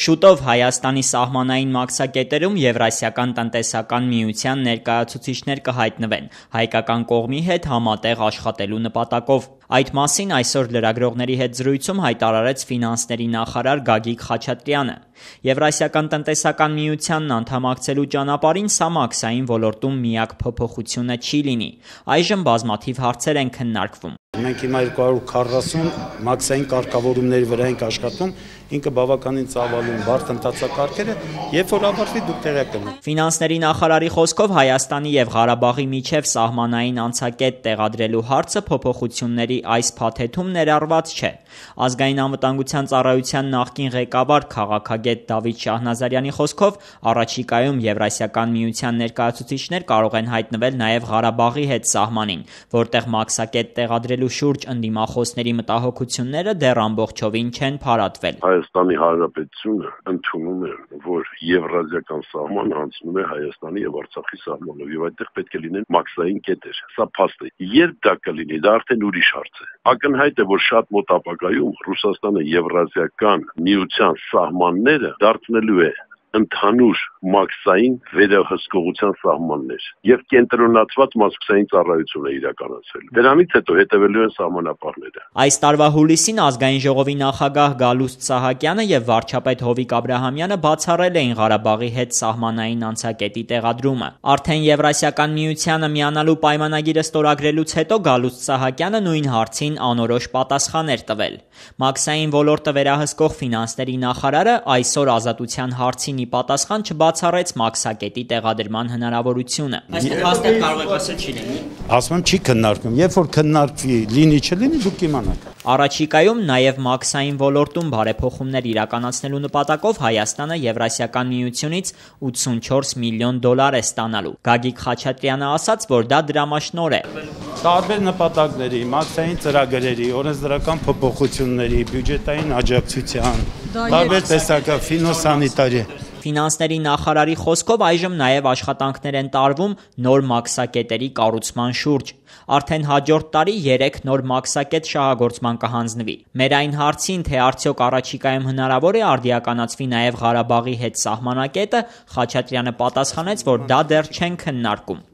Շուտով Հայաստանի սահմանային մաքսակետերում Եվրասիական տնտեսական միության ներկայացուցիչներ կհայտնվեն՝ հայկական կողմի հետ համատեղ աշխատելու նպատակով։ Այդ մասին այսօր լրագրողների հետ զրույցում հայտարարեց ֆինանսների նախարար Գագիկ Խաչատրյանը։ Եվրասիական տնտեսական միությանն անդամակցելու ճանապարհին սա մաքսային ոլորտում միակ փոփոխությունը չի լինի։ Այժմ բազմաթիվ հարցեր են քննարկվում։ Մենք հիմա 240 մաքսային կարգավորումների վրա ենք աշխատում, ինքը բավականին ծավալուն բարդ ընթացակարգերը, երբ որ ավարտվի դուք տեղյակ կմնաք։ Ֆինանսների նախարարի խոսքով Հայաստանի եւ Ղարաբաղի միջև սահմանային անցակետ տեղադրելու հարցը փոփոխությունների այս փաթեթում ներառված չէ։ Ազգային անվտանգության ծառայության նախկին ղեկավար քաղաքագետ Դավիթ Շահնազարյանի խոսքով առաջիկայում Եվրասիական միության ներկայացուցիչներ կարող են հայտնվել նաեւ Ղարաբաղի հետ սահմանին, որտեղ մաքսակետ տեղադրելու կառուցելու շուրջ ընդդիմախոսների մտահոգությունները դեռ ամբողջովին չեն փարատվել։ Հայաստանի Հանրապետությունը ընդունում է, որ Եվրազիական սահմանը անցնում է Հայաստանի եւ Արցախի սահմանով եւ այդտեղ պետք է լինեն մաքսային կետեր։ Սա փաստ է։ Երբ դա կլինի, դա արդեն ուրիշ հարց է։ Ակնհայտ է, որ շատ մոտ ապագայում Ռուսաստանը Եվրազիական միության սահմանները դարձնելու է ընդհանուր մաքսային վերահսկողության սահմաններ եւ կենտրոնացված մասկսային ծառայություն է իրականացել։ Դրանից հետո հետևելու են սահմանապահները։ Այս տարվա հուլիսին ազգային ժողովի նախագահ Գալուստ Սահակյանը եւ վարչապետ Հովիկ Աբ รา համյանը բացառել էին Ղարաբաղի հետ սահմանային անցակետի տեղադրումը։ Արդեն Եվրասիական միությանը միանալու պայմանագիրը ստորագրելուց հետո Գալուստ Սահակյանը նույն հարցին անորոշ պատասխան էր տվել։ Մաքսային ոլորտը վերահսկող ֆինանսների նախարարը այսօր ազատության հարցին Պուտինի պատասխան չբացառեց մաքսակետի տեղադրման հնարավորությունը։ Այսինքն հաստատ կարող եք ասել չի լինի։ Ասում եմ չի քննարկվում։ Երբ որ քննարկվի, լինի չլինի, դուք կիմանաք։ Առաջիկայում նաև մաքսային ոլորտում բարեփոխումներ իրականացնելու նպատակով Հայաստանը Եվրասիական միությունից 84 միլիոն դոլար է ստանալու։ Գագիկ Խաչատրյանը ասաց, որ դա դրամաշնոր է։ Տարբեր նպատակների, մաքսային ծրագրերի, օրենսդրական փոփոխությունների, բյուջետային աջակցության, տարբեր տեսակա ֆինոսանիտարի Ֆինանսների նախարարի խոսքով այժմ նաև աշխատանքներ են տարվում նոր մաքսակետերի կառուցման շուրջ։ Արդեն հաջորդ տարի երեք նոր մաքսակետ շահագործման կհանձնվի։ Մեր այն հարցին, թե արդյոք առաջիկայում հնարավոր է արդիականացվի նաև Ղարաբաղի հետ սահմանակետը, Խաչատրյանը պատասխանեց, որ դա դեռ չեն քննարկում։